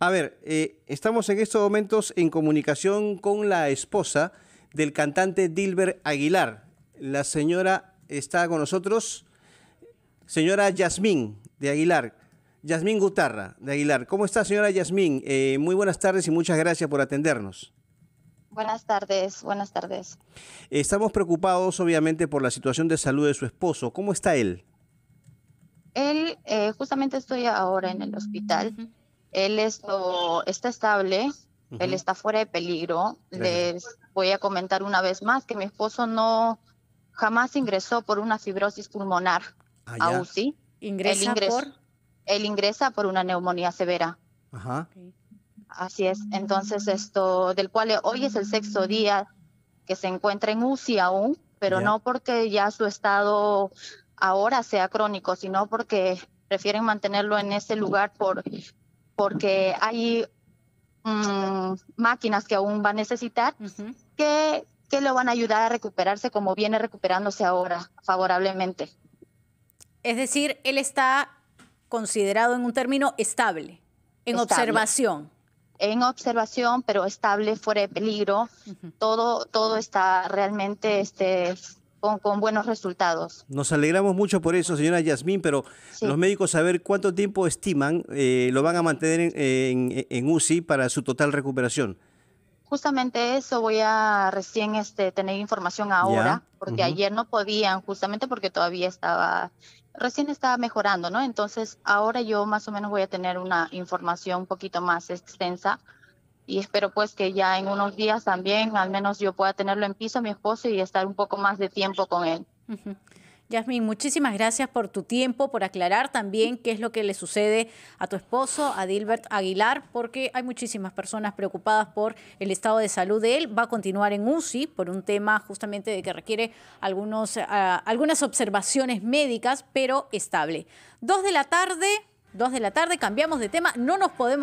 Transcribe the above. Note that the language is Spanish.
A ver, eh, estamos en estos momentos en comunicación con la esposa del cantante Dilber Aguilar. La señora está con nosotros, señora Yasmín de Aguilar. Yasmín Gutarra de Aguilar. ¿Cómo está, señora Yasmín? Eh, muy buenas tardes y muchas gracias por atendernos. Buenas tardes, buenas tardes. Estamos preocupados, obviamente, por la situación de salud de su esposo. ¿Cómo está él? Él, eh, justamente estoy ahora en el hospital él esto, está estable, él está fuera de peligro. Les voy a comentar una vez más que mi esposo no jamás ingresó por una fibrosis pulmonar ah, a UCI. ¿Ingresa él ingresa, por? Él ingresa por una neumonía severa. Ajá. Así es. Entonces, esto, del cual hoy es el sexto día que se encuentra en UCI aún, pero no porque ya su estado ahora sea crónico, sino porque prefieren mantenerlo en ese lugar por porque hay mm, máquinas que aún va a necesitar que, que lo van a ayudar a recuperarse como viene recuperándose ahora favorablemente. Es decir, él está considerado en un término estable, en observación. En observación, pero estable, fuera de peligro. Todo, todo está realmente este, con, buenos resultados. Nos alegramos mucho por eso, señora Yasmín, pero los médicos, a ver cuánto tiempo estiman, eh, lo van a mantener en, UCI para su total recuperación. Justamente eso voy a recién este, tener información ahora, porque ayer no podían, justamente porque todavía estaba, recién estaba mejorando, ¿no? Entonces ahora yo más o menos voy a tener una información un poquito más extensa y espero pues que ya en unos días también al menos yo pueda tenerlo en piso mi esposo y estar un poco más de tiempo con él. Yasmin, muchísimas gracias por tu tiempo, por aclarar también qué es lo que le sucede a tu esposo, a Dilbert Aguilar, porque hay muchísimas personas preocupadas por el estado de salud de él. Va a continuar en UCI por un tema justamente de que requiere algunos, eh, algunas observaciones médicas, pero estable. Dos de la tarde, dos de la tarde, cambiamos de tema, no nos podemos...